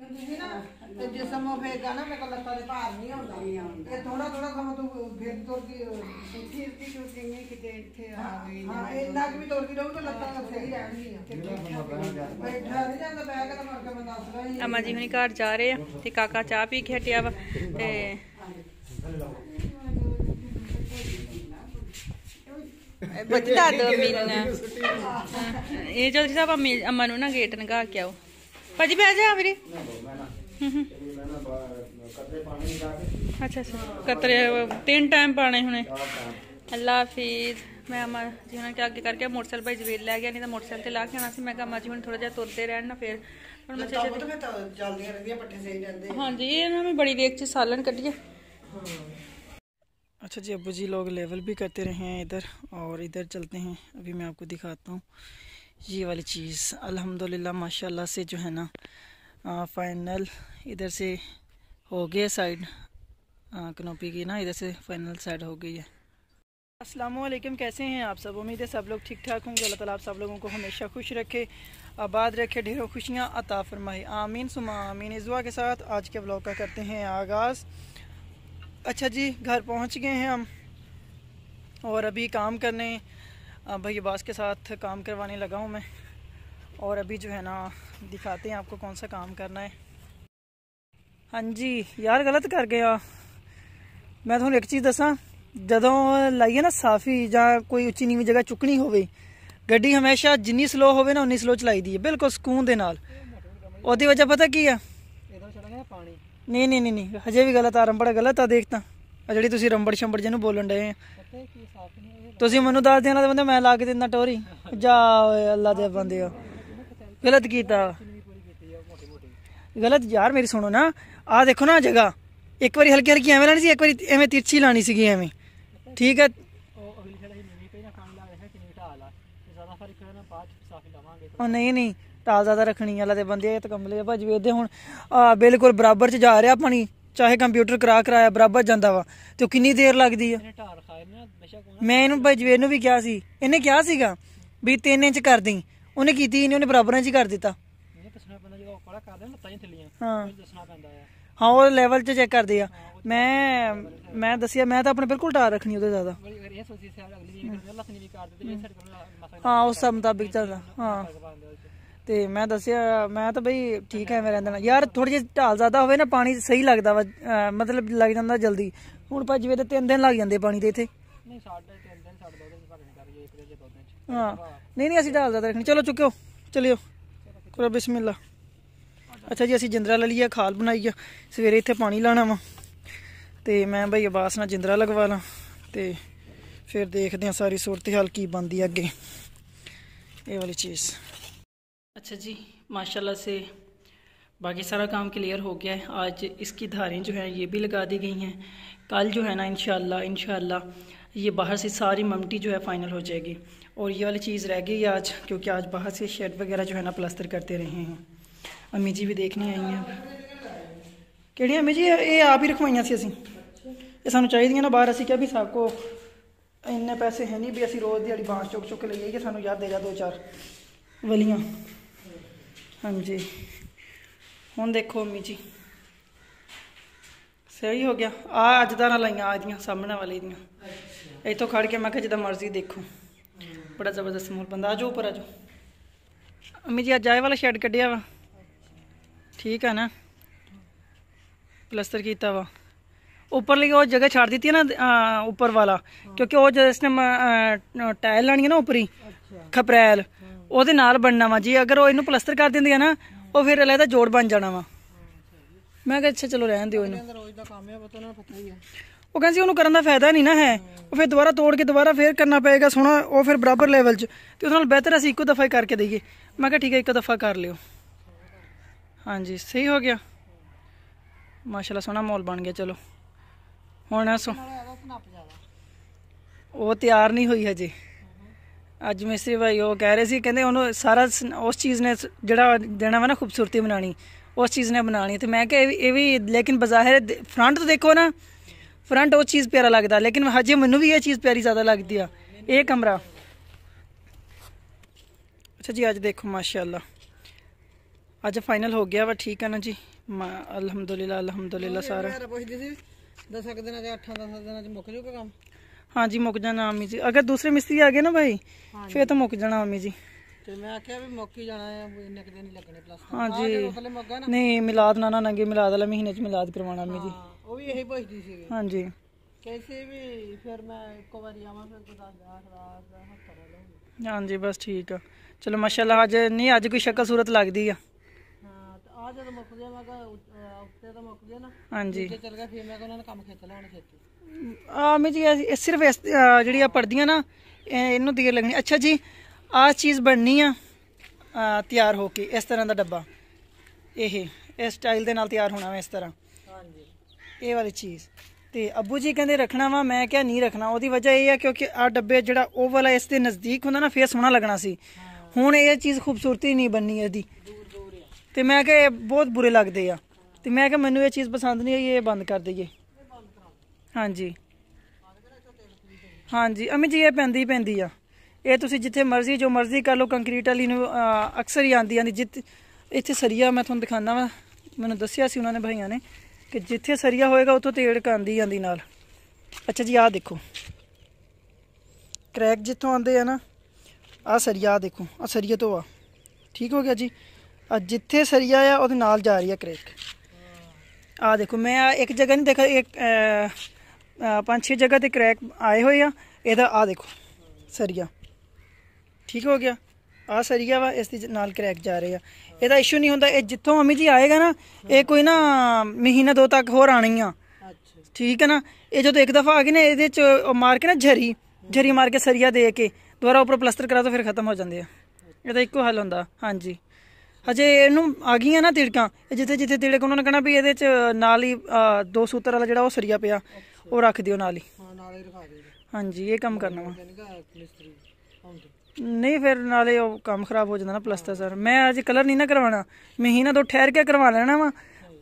ਲੱਤਾਂ ਦੇ ਭਾਰ ਨਹੀਂ ਹੁੰਦਾ ਥੋੜਾ ਥੋੜਾ ਸਮਾਂ ਤੂੰ ਤੁਰਦੀ ਨਹੀਂ ਕਿਤੇ ਇੱਥੇ ਆ ਗਈ ਹਾਂ ਕਿ ਵੀ ਤੁਰਦੀ ਰਹੂ ਤਾਂ ਲੱਤਾਂ ਬੈਠਾ ਨਹੀਂ ਜਾਂਦਾ ਮਰ ਕੇ ਮੈਂ ਅਮਾ ਜੀ ਹੁਣੀ ਘਰ ਜਾ ਰਹੇ ਆ ਤੇ ਕਾਕਾ ਚਾਹ ਪੀ ਕੇ ਹਟਿਆ ਵਾ ਤੇ ਬੱਚਾ ਦੋ ਮਿੰਨ ਇਹ ਚੌਧਰੀ ਸਾਹਿਬ ਅਮਾ ਨੂੰ ਨਾ ਗੇਟ ਨਗਾ ਕੇ ਆਓ ਭਾਜੀ ਬਹਿ ਜਾ ਵੀਰੇ ਅੱਛਾ ਸਰ ਕਤਰੇ ਤਿੰਨ ਟਾਈਮ ਪਾਣੇ ਹੁਣੇ ਅੱਲਾ ਹਾਫਿਜ਼ ਮੈਂ ਅਮਾ ਜੀ ਹੁਣ ਕੇ ਅੱਗੇ ਕਰਕੇ ਮੋਟਰਸਾਈਕਲ ਭਾਈ ਜਵੇਲ ਲੈ ਗਿਆ ਨਹੀਂ ਤਾਂ ਮੋਟਰਸਾਈਕਲ ਤੇ ਲਾ ਕੇ ਆਣਾ ਸੀ ਮੈਂ ਕਿਹਾ ਅਮਾ ਜੀ ਹੁਣ ਥੋੜਾ ਜਿਹਾ ਤੁਰਦੇ ਰਹਿਣ ਨਾ ਫਿਰ ਹੁਣ ਮੈਂ ਚੱਲਦੀਆਂ ਰਹਿੰਦੀਆਂ ਪੱਠੇ ਸਹੀ ਜਾਂਦੇ ਹਾਂਜੀ ਇਹਨਾਂ ਵੀ ਬੜੀ ਦੇਖ ਚ ਸਾਲਣ ਕੱਢੀਏ अच्छा जी अब्बू जी लोग लेवल भी करते रहे हैं इधर और इधर चलते हैं अभी मैं आपको दिखाता हूँ ये वाली चीज़ अल्हम्दुलिल्लाह माशाल्लाह से जो है ना आ, फाइनल इधर से हो गया साइड कनोपी की ना इधर से फाइनल साइड हो गई है अस्सलाम वालेकुम कैसे हैं आप सब उम्मीद है सब लोग ठीक ठाक होंगे अल्लाह ताला आप सब लोगों को हमेशा खुश रखे आबाद रखे ढेरों खुशियाँ अता फरमाए आमीन सुमा आमीन इस के साथ आज के ब्लॉग का करते हैं आगाज़ अच्छा जी घर पहुँच गए हैं हम और अभी काम करने भैया बास के साथ काम करवाने लगा हूँ मैं और अभी जो है ना दिखाते हैं आपको कौन सा काम करना है हाँ जी यार गलत कर गया मैं थोड़ी तो एक चीज़ दसा जदों लाइए ना साफी ज कोई उच्ची नीवी जगह चुकनी हो गई हमेशा जिनी स्लो हो ना उन्नी स्लो चलाई दी है बिल्कुल सुकून के नाल वजह पता की है नहीं नहीं नहीं नहीं हजे भी गलत आरम बड़ा गलत आ देखता ਆ ਜਿਹੜੀ ਤੁਸੀਂ ਰੰਬੜ ਸ਼ੰਬੜ ਜਿਹਨੂੰ ਬੋਲਣ ਡਏ ਤੁਸੀਂ ਮੈਨੂੰ ਦੱਸ ਦੇਣਾ ਤੇ ਬੰਦੇ ਮੈਂ ਲਾ ਕੇ ਦਿੰਦਾ ਟੋਰੀ ਜਾ ਓਏ ਅੱਲਾ ਦੇ ਬੰਦੇ ਗਲਤ ਕੀਤਾ ਗਲਤ ਯਾਰ ਮੇਰੀ ਸੁਣੋ ਨਾ ਆ ਦੇਖੋ ਨਾ ਜਗਾ ਇੱਕ ਵਾਰੀ ਹਲਕੀ ਹਲਕੀ ਐਵੇਂ ਲਾਣੀ ਸੀ ਇੱਕ ਵਾਰੀ ਐਵੇਂ ਤਿਰਛੀ ਲਾਣੀ ਸੀਗੀ ਐਵੇਂ ਠੀਕ ਹੈ ਉਹ ਨਹੀਂ ਨਹੀਂ ਤਾਲ ਜ਼ਿਆਦਾ ਰੱਖਣੀ ਅੱਲਾ ਦੇ ਬੰਦੇ ਇਹ ਤਾਂ ਆ ਭਾਜੀ ਵੇਦੇ ਹੁਣ ਬਿਲਕੁਲ ਬਰਾਬਰ ਚ ਜਾ ਰਿਹਾ ਪਾਣੀ ਚਾਹੇ ਕੰਪਿਊਟਰ ਕਰਾ ਕਰਾਇਆ ਬਰਾਬਰ ਜਾਂਦਾ ਵਾ ਤੇ ਉਹ ਕਿੰਨੀ ਦੇਰ ਲੱਗਦੀ ਆ ਮੈਂ ਇਹਨੂੰ ਭਾਈ ਜਵੇਰ ਨੂੰ ਵੀ ਕਿਹਾ ਸੀ ਇਹਨੇ ਕਿਹਾ ਸੀਗਾ ਵੀ 3 ਇੰਚ ਕਰ ਦੇ ਉਹਨੇ ਕੀਤੀ ਨਹੀਂ ਉਹਨੇ ਬਰਾਬਰ ਇੰਚ ਕਰ ਦਿੱਤਾ ਹਾਂ ਹਾਂ ਉਹ ਲੈਵਲ 'ਚ ਚੈੱਕ ਕਰਦੇ ਆ ਮੈਂ ਮੈਂ ਦੱਸਿਆ ਮੈਂ ਤਾਂ ਆਪਣੇ ਬਿਲਕੁਲ ਟਾਰ ਰੱਖਣੀ ਉਹਦੇ ਜ਼ਿਆਦਾ ਹਾਂ ਉਸ ਮੁਤਾਬਿਕ ਚੱਲਦਾ ਹਾਂ ਤੇ ਮੈਂ ਦੱਸਿਆ ਮੈਂ ਤਾਂ ਬਈ ਠੀਕ ਹੈ ਮੈਂ ਰਹਿੰਦਾ ਯਾਰ ਥੋੜੀ ਜਿਹੀ ਢਾਲ ਜ਼ਿਆਦਾ ਹੋਵੇ ਨਾ ਪਾਣੀ ਸਹੀ ਲੱਗਦਾ ਵਾ ਮਤਲਬ ਲੱਗ ਜਾਂਦਾ ਜਲਦੀ ਹੁਣ ਪਾ ਜਿਵੇਂ ਤਾਂ ਤਿੰਨ ਦਿਨ ਲੱਗ ਜਾਂਦੇ ਪਾਣੀ ਦੇ ਇਥੇ ਨਹੀਂ ਸਾਡੇ ਤਿੰਨ ਦਿਨ ਸਾਡੇ ਦੋ ਦਿਨ ਭਰਨ ਕਰ ਜੇ ਇੱਕ ਦੇ ਦੋ ਦਿਨ ਹਾਂ ਨਹੀਂ ਨਹੀਂ ਅਸੀਂ ਢਾਲ ਜ਼ਿਆਦਾ ਰੱਖਣੀ ਚਲੋ ਚੁੱਕਿਓ ਚਲਿਓ ਕਰੋ ਅੱਛਾ ਜੀ ਅਸੀਂ ਜਿੰਦਰਾ ਲਈ ਲਈਆ ਖਾਲ ਬਣਾਈ ਆ ਸਵੇਰੇ ਇੱਥੇ ਪਾਣੀ ਲਾਣਾ ਵਾ ਤੇ ਮੈਂ ਬਈ ਆਵਾਸ ਨਾਲ ਜਿੰਦਰਾ ਲਗਵਾ ਲਾਂ ਤੇ ਫਿਰ ਦੇਖਦੇ ਆ ਸਾਰੀ ਸੂਰਤ ਹਾਲ ਕੀ ਬੰਦੀ ਅੱਗੇ ਇਹ ਵਾਲੀ ਚੀਜ਼ अच्छा जी माशाल्लाह से बाकी सारा काम क्लियर हो गया है आज इसकी धारें जो हैं ये भी लगा दी गई हैं कल जो है ना इन शाला ये बाहर से सारी ममटी जो है फ़ाइनल हो जाएगी और ये वाली चीज़ रह गई आज क्योंकि आज बाहर से शेड वगैरह जो है ना प्लास्टर करते रहे हैं अम्मी जी भी देखने आई हैं कि अम्मी जी ये आप ही रखवाइया से ਅਸੀਂ ये सू चाहिए ना ਬਾਹਰ ਅਸੀਂ क्या भी ਸਭ ਕੋ ਇੰਨੇ ਪੈਸੇ ਹੈ ਨਹੀਂ ਵੀ ਅਸੀਂ ਰੋਜ਼ ਦਿਹਾੜੀ ਬਾਂਸ चुक ਚੁੱਕ ਲਈਏ सूँ याद दे ਦੇ ਜਾ ਦੋ ਹਾਂਜੀ ਹੁਣ ਦੇਖੋ ਅਮੀ ਜੀ ਸਹੀ ਹੋ ਗਿਆ ਆ ਅੱਜ ਦਾ ਨਾ ਲਾਈਆਂ ਆ ਦੀਆਂ ਸਾਹਮਣੇ ਵਾਲੇ ਦੀਆਂ ਇੱਥੋਂ ਖੜ ਕੇ ਮੈਂ ਕਿਹਾ ਜਿੱਦਾਂ ਮਰਜ਼ੀ ਦੇਖੋ ਬੜਾ ਜ਼ਬਰਦਸਤ ਮੋਰ ਬੰਦਾ ਆਜੋ ਉੱਪਰ ਆਜੋ ਅਮੀ ਜੀ ਅੱਜ ਆਏ ਵਾਲਾ ਸ਼ੈੱਡ ਕੱਢਿਆ ਵਾ ਠੀਕ ਆ ਨਾ ਪਲਸਟਰ ਕੀਤਾ ਵਾ ਉੱਪਰਲੀ ਉਹ ਜਗ੍ਹਾ ਛੱਡ ਦਿੱਤੀ ਨਾ ਉੱਪਰ ਵਾਲਾ ਕਿਉਂਕਿ ਉਹ ਜਿਸ ਨੇ ਟਾਇਲ ਲਾਣੀ ਹੈ ਨਾ ਉਪਰੀ ਖਪਰੈਲ ਉਹਦੇ ਨਾਲ ਬਣਨਾ ਵਾ ਜੀ ਅਗਰ ਉਹ ਇਹਨੂੰ ਪਲਸਟਰ ਕਰ ਦਿੰਦੇ ਆ ਨਾ ਉਹ ਫਿਰ ਲੱਗਦਾ ਜੋੜ ਬਣ ਜਾਣਾ ਵਾ ਮੈਂ ਕਿਹਾ ਅੱਛਾ ਚਲੋ ਰਹਿਣ ਦਿਓ ਇਹਨੂੰ ਰੋਜ਼ ਦਾ ਕੰਮ ਹੈ ਪਤਾ ਨਾ ਪਤਾ ਹੀ ਹੈ ਉਹ ਕਹਿੰਦੀ ਉਹਨੂੰ ਕਰਨ ਦਾ ਫਾਇਦਾ ਨਹੀਂ ਨਾ ਹੈ ਉਹ ਫਿਰ ਦੁਬਾਰਾ ਤੋੜ ਕੇ ਦੁਬਾਰਾ ਫੇਰ ਕਰਨਾ ਪਏਗਾ ਸੋਣਾ ਉਹ ਫਿਰ ਬਰਾਬਰ ਲੈਵਲ 'ਚ ਤੇ ਉਹਨਾਂ ਨਾਲ ਬਿਹਤਰ ਅਸੀਂ ਇੱਕੋ ਦਫਾ ਹੀ ਕਰਕੇ ਦਈਏ ਮੈਂ ਕਿਹਾ ਠੀਕ ਹੈ ਇੱਕੋ ਦਫਾ ਕਰ ਲਿਓ ਹਾਂਜੀ ਸਹੀ ਹੋ ਗਿਆ ਮਾਸ਼ਾਅੱਲਾ ਸੋਹਣਾ ਮੌਲ ਬਣ ਗਿਆ ਚਲੋ ਹੁਣ ਸੋ ਉਹ ਤਿਆਰ ਨਹੀਂ ਹੋਈ ਹਜੇ अज मिस्त्री भाई वह कह रहे थे केंद्र उन्होंने सारा उस चीज़ ने जोड़ा देना वा ना खूबसूरती बनानी उस चीज़ ने बनानी तो मैं क्या ये भी लेकिन बजाहिर फ्रंट तो देखो ना फ्रंट उस चीज़ प्यारा लगता लेकिन हजे मैं भी यह चीज़ प्यारी ज़्यादा लगती है ये कमरा अच्छा जी अज देखो माशाला अज फाइनल हो गया वा ठीक है ना जी अलहमदुल्ला अलहमदुल्ला सारा ਹਾਂਜੀ जी मुक जाना अम्मी जी अगर दूसरे मिस्त्री आ गए ना भाई फिर तो मुक जाना अम्मी जी ਹਾਂ ਜੀ ਨਹੀਂ ਮਿਲਾਦ ਨਾ ਨਾ ਨੰਗੇ ਮਿਲਾਦ ਵਾਲੇ ਮਹੀਨੇ ਚ ਮਿਲਾਦ ਕਰਵਾਉਣਾ ਜੀ ਉਹ ਵੀ ਇਹੀ ਪੁੱਛਦੀ ਸੀ ਹਾਂ ਕੈਸੇ ਵੀ ਫਿਰ ਮੈਂ ਇੱਕ ਵਾਰੀ ਆਵਾਂ ਫਿਰ ਤੂੰ ਦੱਸ ਹਾਂਜੀ ਹਾਂ ਜੀ ਬਸ ਠੀਕ ਆ ਚਲੋ ਮਾਸ਼ਾਅੱਲਾ ਅੱਜ ਨਹੀਂ ਅੱਜ ਕੋਈ ਸ਼ਕਲ ਸੂਰਤ ਲੱਗਦੀ ਆ ਹਾਂ ਆ ਜਦੋਂ ਮੁੱਕ ਗਿਆ ਮੈਂ ਕਿਹਾ ਉੱਤੇ ਤਾਂ ਮੁੱਕ ਗਿਆ ਨਾ ਹਾਂਜੀ ਚੱਲ ਗਿਆ ਫਿਰ ਮੈਂ ਕਿਹਾ ਉਹਨਾਂ ਨੇ ਕੰਮ ਖੇਤ ਲੈਣ ਖੇਤੀ ਮੈਂ ਜੀ ਸਿਰਫ ਜਿਹੜੀ ਆ ਪਰਦੀਆਂ ਨਾ ਇਹਨੂੰ ਦੇਰ ਲੱਗਣੀ ਅੱਛਾ ਜੀ ਆ ਚੀਜ਼ ਬਣਨੀ ਆ ਤਿਆਰ ਹੋ ਕੇ ਇਸ ਤਰ੍ਹਾਂ ਦਾ ਡੱਬਾ ਇਹ ਇਸ ਸਟਾਈਲ ਦੇ ਨਾਲ ਤਿਆਰ ਹੋਣਾ ਵਾ ਇਸ ਤਰ੍ਹਾਂ ਹਾਂਜੀ ਇਹ ਵਾਲੀ ਚੀਜ਼ ਤੇ ਅੱਬੂ ਜੀ ਕਹਿੰਦੇ ਰੱਖਣਾ ਵਾ ਮੈਂ ਕਿਹਾ ਨਹੀਂ ਰੱਖਣਾ ਉਹਦੀ ਵਜ੍ਹਾ ਇਹ ਆ ਕਿਉਂਕਿ ਆ ਡੱਬੇ ਜਿਹੜਾ ਉਹ ਵਾਲਾ ਇਸ ਦੇ ਨਜ਼ਦੀਕ ਹੁੰਦਾ ਨਾ ਫੇਰ ਸੋਹਣਾ ਲੱਗਣਾ ਸੀ ਹੁਣ ਇਹ ਚੀਜ਼ ਖੂਬਸੂਰਤੀ ਨਹੀਂ ਬਣਨੀ ਇਹਦੀ ਤੇ ਮੈਂ ਕਿਹਾ ਇਹ ਬਹੁਤ ਬੁਰੇ ਲੱਗਦੇ ਆ ਤੇ ਮੈਂ ਕਿਹਾ ਮੈਨੂੰ ਇਹ ਚੀਜ਼ ਪਸੰਦ ਨਹੀਂ ਆਈ ਇਹ ਬੰਦ ਕਰ ਦਈਏ ਹਾਂਜੀ ਹਾਂਜੀ ਅਮੀ ਜੀ ਇਹ ਪੈਂਦੀ ਪੈਂਦੀ ਆ ਇਹ ਤੁਸੀਂ ਜਿੱਥੇ ਮਰਜ਼ੀ ਜੋ ਮਰਜ਼ੀ ਕਰ ਲਓ ਕੰਕਰੀਟ ਵਾਲੀ ਨੂੰ ਅਕਸਰ ਹੀ ਆਂਦੀ ਆਂਦੀ ਜਿੱਥੇ ਇੱਥੇ ਸਰੀਆ ਮੈਂ ਤੁਹਾਨੂੰ ਦਿਖਾਣਾ ਵਾ ਮੈਨੂੰ ਦੱਸਿਆ ਸੀ ਉਹਨਾਂ ਨੇ ਭਾਈਆਂ ਨੇ ਕਿ ਜਿੱਥੇ ਸਰੀਆ ਹੋਏਗਾ ਉੱਥੋਂ ਤੇੜ ਕਾਂਦੀ ਜਾਂਦੀ ਨਾਲ ਅੱਛਾ ਜੀ ਆਹ ਦੇਖੋ ਕ੍ਰੈਕ ਜਿੱਥੋਂ ਆਂਦੇ ਆ ਨਾ ਆਹ ਸਰੀਆ ਦੇਖੋ ਆ ਸਰੀਆ ਤੋਂ ਆ ਠੀਕ ਹੋ ਗਿਆ ਜੀ ਆ ਜਿੱਥੇ ਸਰੀਆ ਆ ਉਹਦੇ ਨਾਲ ਜਾ ਰਹੀ ਆ ਕ੍ਰੈਕ ਆ ਦੇਖੋ ਮੈਂ ਇੱਕ ਜਗ੍ਹਾ ਨਹੀਂ ਦੇਖਿਆ ਇੱਕ ਪੰਜ ਛੇ ਜਗ੍ਹਾ ਤੇ ਕ੍ਰੈਕ ਆਏ ਹੋਏ ਆ ਇਹਦਾ ਆ ਦੇਖੋ ਸਰੀਆ ਠੀਕ ਹੋ ਗਿਆ ਆ ਸਰੀਆ ਵਾ ਇਸ ਦੇ ਨਾਲ ਕ੍ਰੈਕ ਜਾ ਰਹੇ ਆ ਇਹਦਾ ਇਸ਼ੂ ਨਹੀਂ ਹੁੰਦਾ ਇਹ ਜਿੱਥੋਂ ਅਮੀ ਜੀ ਆਏਗਾ ਨਾ ਇਹ ਕੋਈ ਨਾ ਮਹੀਨਾ ਦੋ ਤੱਕ ਹੋਰ ਆਣੀ ਆ ਠੀਕ ਹੈ ਨਾ ਇਹ ਜਦੋਂ ਇੱਕ ਦਫਾ ਆ ਗਈ ਨਾ ਇਹਦੇ ਚ ਮਾਰ ਕੇ ਨਾ ਝਰੀ ਝਰੀ ਮਾਰ ਕੇ ਸਰੀਆ ਦੇ ਕੇ ਦੁਬਾਰਾ ਉੱਪਰ ਪਲਸਟਰ ਕਰਾ ਦੋ ਫਿਰ ਖਤਮ ਹੋ ਜਾਂਦੇ ਆ ਇਹਦਾ ਇੱਕੋ ਹੱਲ ਹੁੰਦਾ ਹਾਂਜੀ ਹਜੇ ਇਹਨੂੰ ਆ ਗਈਆਂ ਨਾ ਤਿੜਕਾਂ ਜਿੱਥੇ ਜਿੱਥੇ ਤਿੜਕ ਉਹਨਾਂ ਨੇ ਕਹਣਾ ਵੀ ਇਹਦੇ ਚ ਨਾਲ ਹੀ ਦੋ ਸੂਤਰ ਵਾਲਾ ਜਿਹੜਾ ਉਹ ਸਰੀਆ ਪਿਆ ਉਹ ਰੱਖ ਦਿਓ ਨਾਲ ਹੀ ਹਾਂ ਨਾਲੇ ਰਖਾ ਦਿਓ ਹਾਂਜੀ ਇਹ ਕੰਮ ਕਰਨਾ ਵਾ ਮਿਸਤਰੀ ਨਹੀਂ ਫਿਰ ਨਾਲੇ ਉਹ ਕੰਮ ਖਰਾਬ ਹੋ ਜਾਂਦਾ ਨਾ ਪਲਸਤਰ ਸਰ ਮੈਂ ਅੱਜ ਕਲਰ ਨਹੀਂ ਨਾ ਕਰਵਾਣਾ ਮਹੀਨਾ ਤੋਂ ਠਹਿਰ ਕੇ ਕਰਵਾ ਲੈਣਾ ਵਾ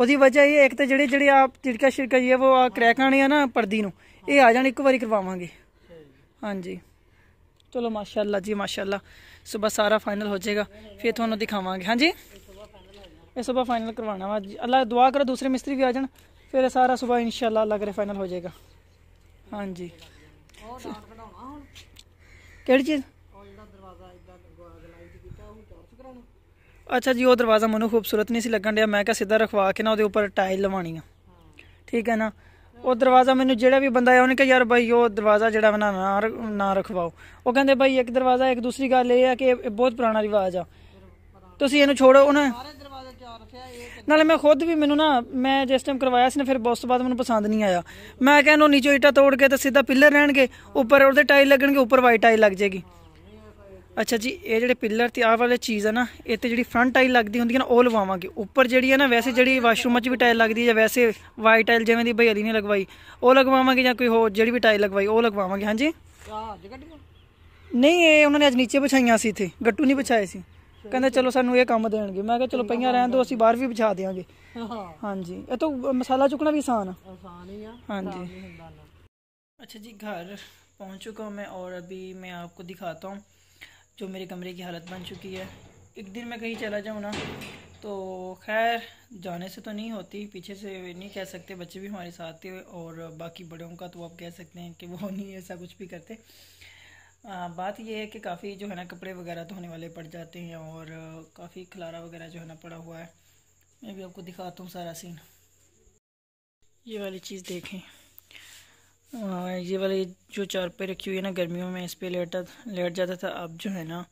ਉਹਦੀ ਵਜ੍ਹਾ ਇਹ ਇੱਕ ਤੇ ਜਿਹੜੇ ਜਿਹੜੇ ਆਪ ਚਿੜਕਾ ਛਿੜਕਾ ਜੀ ਇਹ ਉਹ ਆ ਕਰੈਕ ਆਣੇ ਆ ਨਾ ਪਰਦੀ ਨੂੰ ਇਹ ਆ ਜਾਣ ਇੱਕ ਵਾਰੀ ਕਰਵਾਵਾਂਗੇ ਹਾਂਜੀ ਚਲੋ ਮਾਸ਼ਾਅੱਲਾ ਜੀ ਮਾਸ਼ਾਅੱਲਾ ਸਵੇਰ ਸਾਰਾ ਫਾਈਨਲ ਹੋ ਜਾਏਗਾ ਫਿਰ ਤੁਹਾਨੂੰ ਦਿਖਾਵਾਂਗੇ ਹਾਂਜੀ ਇਹ ਸਵੇਰ ਫਾਈਨਲ ਕਰਵਾਣਾ ਵਾ ਅੱਲਾ ਦੁਆ ਕਰੋ ਦੂਸਰੇ ਮਿਸਤਰੀ ਵੀ ਆ ਜਾਣ ਫਿਰ ਸਾਰਾ ਸਵੇਰ ਇਨਸ਼ਾਅੱਲਾ ਅੱਲਾ ਕਰੇ ਫਾਈਨਲ ਹੋ ਜਾਏਗਾ ਹਾਂਜੀ ਕਿਹੜੀ ਚੀਜ਼ ਅੱਛਾ ਜੀ ਉਹ ਦਰਵਾਜ਼ਾ ਮੈਨੂੰ ਖੂਬਸੂਰਤ ਨਹੀਂ ਸੀ ਲੱਗਣ ਡਿਆ ਮੈਂ ਕਿਹਾ ਸਿੱਧਾ ਰਖਵਾ ਕੇ ਨਾ ਉਹਦੇ ਉੱਪਰ ਟਾਈਲ ਲਵਾਣੀ ਆ ਠੀਕ ਹੈ ਨਾ ਉਹ ਦਰਵਾਜ਼ਾ ਮੈਨੂੰ ਜਿਹੜਾ ਵੀ ਬੰਦਾ ਆ ਉਹਨੇ ਕਿਹਾ ਯਾਰ ਬਾਈ ਉਹ ਦਰਵਾਜ਼ਾ ਜਿਹੜਾ ਬਣਾ ਨਾ ਨਾ ਰਖਵਾਓ ਉਹ ਕਹਿੰਦੇ ਬਾਈ ਇੱਕ ਦਰਵਾਜ਼ਾ ਇੱਕ ਦੂਸਰੀ ਗੱਲ ਇਹ ਆ ਕਿ ਇਹ ਬਹੁਤ ਪੁਰਾਣਾ ਰਿਵਾਜ ਆ ਤੁਸੀਂ ਇਹਨੂੰ ਛੋੜੋ ਉਹਨਾਂ ਸਾਰੇ ਦਰਵਾਜ਼ੇ ਚਾਰ ਰੱਖਿਆ ਨਾਲੇ ਮੈਂ ਖੁਦ ਵੀ ਮੈਨੂੰ ਨਾ ਮੈਂ ਜਿਸ ਟਾਈਮ ਕਰਵਾਇਆ ਸੀ ਨਾ ਫਿਰ ਬਹੁਤ ਤੋਂ ਬਾਅਦ ਮੈਨੂੰ ਪਸੰਦ ਨਹੀਂ ਆਇਆ ਮੈਂ ਕਹਿੰਦਾ ਨੀਚੇ ਇਟਾ ਤੋੜ ਕੇ ਤਾਂ ਸਿੱਧਾ ਪਿੱਲਰ ਰਹਿਣਗੇ ਉੱਪਰ ਉਹਦੇ ਟਾਈਲ ਲੱਗਣਗੇ ਉੱਪਰ ਵਾਈਟ ਟਾਈਲ ਲੱਗ ਜਾਏਗੀ ਅੱਛਾ ਜੀ ਇਹ ਜਿਹੜੇ ਪਿੱਲਰ ਤੇ ਆਹ ਵਾਲੇ ਚੀਜ਼ ਆ ਨਾ ਇਹ ਤੇ ਜਿਹੜੀ ਫਰੰਟ ਟਾਈਲ ਲੱਗਦੀ ਹੁੰਦੀ ਹੈ ਨਾ ਉਹ ਲਵਾਵਾਂਗੇ ਉੱਪਰ ਜਿਹੜੀ ਹੈ ਨਾ ਵੈਸੇ ਜਿਹੜੀ ਵਾਸ਼ਰੂਮ 'ਚ ਵੀ ਟਾਈਲ ਲੱਗਦੀ ਹੈ ਜਾਂ ਵੈਸੇ ਵਾਈਟ ਟਾਈਲ ਜਿਵੇਂ ਦੀ ਭਈ ਅਲੀ ਨੇ ਲਗਵਾਈ ਉਹ ਲਗਵਾਵਾਂਗੇ ਜਾਂ ਕੋਈ ਹੋਰ ਜਿਹੜੀ ਵੀ ਟਾਈਲ ਲਗਵਾਈ ਉਹ ਲਗਵਾਵਾਂਗੇ ਹਾਂਜੀ ਨਹੀਂ ਇਹ ਉਹਨਾਂ ਨੇ ਅੱਜ ਨੀਚੇ ਪਛਾਈਆਂ ਸੀ ਇੱਥੇ ਗੱਟੂ ਨਹੀਂ ਪਛਾਏ ਸੀ ਕਹਿੰਦੇ ਚਲੋ ਸਾਨੂੰ ਇਹ ਕੰਮ ਦੇਣਗੇ ਮੈਂ ਕਿਹਾ ਚਲੋ ਪਈਆਂ ਰਹਿਣ ਦੋ ਅਸੀਂ ਬਾਹਰ ਵੀ ਵਿਛਾ ਦੇਵਾਂਗੇ ਹਾਂਜੀ ਇਹ ਤਾਂ ਮਸਾਲਾ ਚੁਕਣਾ ਵੀ ਆਸਾਨ ਆ ਆਸਾਨ ਹੀ ਆ ਹਾਂਜੀ अच्छा जी घर पहुंच चुका हूँ मैं और अभी मैं आपको दिखाता हूँ जो मेरे कमरे की हालत बन चुकी है एक दिन मैं कहीं चला जाऊँ ना तो खैर जाने से तो नहीं होती पीछे से नहीं कह सकते बच्चे भी हमारे साथ थे और बाकी बड़ों का तो आप कह सकते हैं कि वो नहीं ऐसा कुछ भी करते आ, बात यह है कि काफ़ी जो है ना कपड़े वगैरह धोने वाले पड़ जाते हैं और काफ़ी खलारा वगैरह जो है ना पड़ा हुआ है मैं भी आपको दिखाता हूँ सारा सीन ये वाली चीज़ देखें ये वाली जो चार पे रखी हुई है ना गर्मियों में इस पर लेटा लेट जाता था अब जो है ना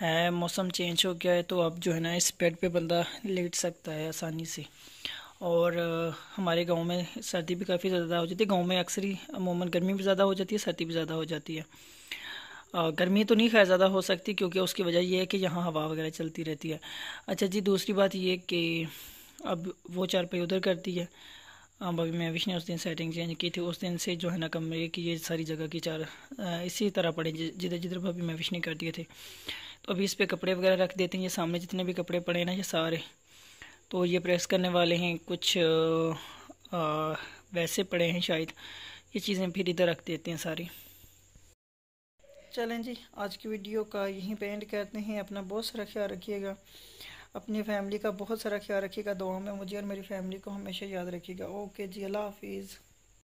है मौसम चेंज हो गया है तो अब जो है ना इस बेड पे बंदा लेट सकता है आसानी से और हमारे गांव में सर्दी भी काफ़ी ज़्यादा हो जाती है गांव में अक्सर ही अमूमन गर्मी भी ज़्यादा हो जाती है सर्दी भी ज़्यादा हो जाती है गर्मी तो नहीं खैर ज़्यादा हो सकती क्योंकि उसकी वजह यह है कि यहाँ हवा वगैरह चलती रहती है अच्छा जी दूसरी बात ये कि अब वो चारपाई उधर करती है अभी मैं विश ने उस दिन सेटिंग चेंज की थी उस दिन से जो है ना कमरे की ये सारी जगह की चार इसी तरह पड़े जिधर जिधर भाभी मैं विश ने कर दिए थे तो अभी इस पर कपड़े वगैरह रख देते हैं ये सामने जितने भी कपड़े पड़े हैं ना ये सारे तो ये प्रेस करने वाले हैं कुछ आ, वैसे पड़े हैं शायद ये चीज़ें फिर इधर रख देते हैं सारी चलें जी आज की वीडियो का यहीं पे एंड करते हैं अपना बहुत सारा ख्याल रखिएगा अपनी फैमिली का बहुत सारा ख्याल रखिएगा दुआ में मुझे और मेरी फैमिली को हमेशा याद रखिएगा ओके जी अल्लाह हाफिज़